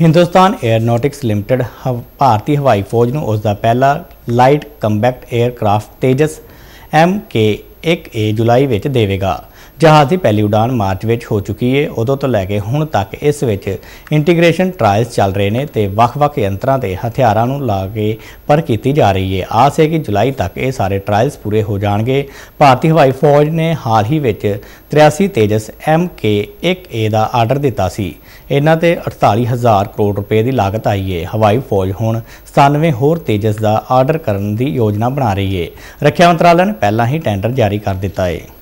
Hindustan 에ਅਰਨੌਟਿਕਸ limited ਭਾਰਤੀ ਹਵਾਈ ਫੌਜ ਨੂੰ ਉਸ ਦਾ ਪਹਿਲਾ light combat aircraft Tejas MK 1A ਜੁਲਾਈ ਵਿੱਚ ਦੇਵੇਗਾ ਜਹਾਜ਼ ਦੀ ਪਹਿਲੀ ਉਡਾਨ ਮਾਰਚ ਵਿੱਚ ਹੋ ਚੁੱਕੀ ਹੈ ਉਦੋਂ ਤੋਂ ਲੈ ਕੇ ਹੁਣ ਤੱਕ ਇਸ ਵਿੱਚ ਇੰਟੀਗ੍ਰੇਸ਼ਨ ਟ੍ਰਾਇਲਸ ਚੱਲ ਰਹੇ ਨੇ ਤੇ ਵੱਖ-ਵੱਖ ਯੰਤਰਾਂ ਤੇ ਹਥਿਆਰਾਂ ਨੂੰ ਲਾ ਕੇ ਪਰ ਕੀਤੀ ਜਾ ਰਹੀ ਹੈ ਆਸ ਹੈ ਕਿ ਜੁਲਾਈ ਤੱਕ ਇਹ ਸਾਰੇ ਟ੍ਰਾਇਲਸ ਪੂਰੇ ਹੋ ਜਾਣਗੇ ਭਾਰਤੀ ਹਵਾਈ ਫੌਜ ਨੇ ਹਾਲ ਹੀ ਵਿੱਚ 83 ਤੇਜਸ MK1A ਦਾ ਆਰਡਰ ਦਿੱਤਾ ਸੀ ਇਹਨਾਂ ਤੇ 48000 ਕਰੋੜ ਰੁਪਏ ਦੀ ਲਾਗਤ ਆਈ ਹੈ ਹਵਾਈ ਫੌਜ ਹੁਣ 97 ਹੋਰ ਤੇਜਸ ਦਾ ਆਰਡਰ ਕਰਨ ਦੀ ਯੋਜਨਾ ਬਣਾ ਰਹੀ ਹੈ ਰੱਖਿਆ ਮੰਤਰਾਲੇ ਨੇ ਪਹਿਲਾਂ ਹੀ ਟੈਂਡਰ ਜਾਰੀ ਕਰ ਦਿੱਤਾ ਹੈ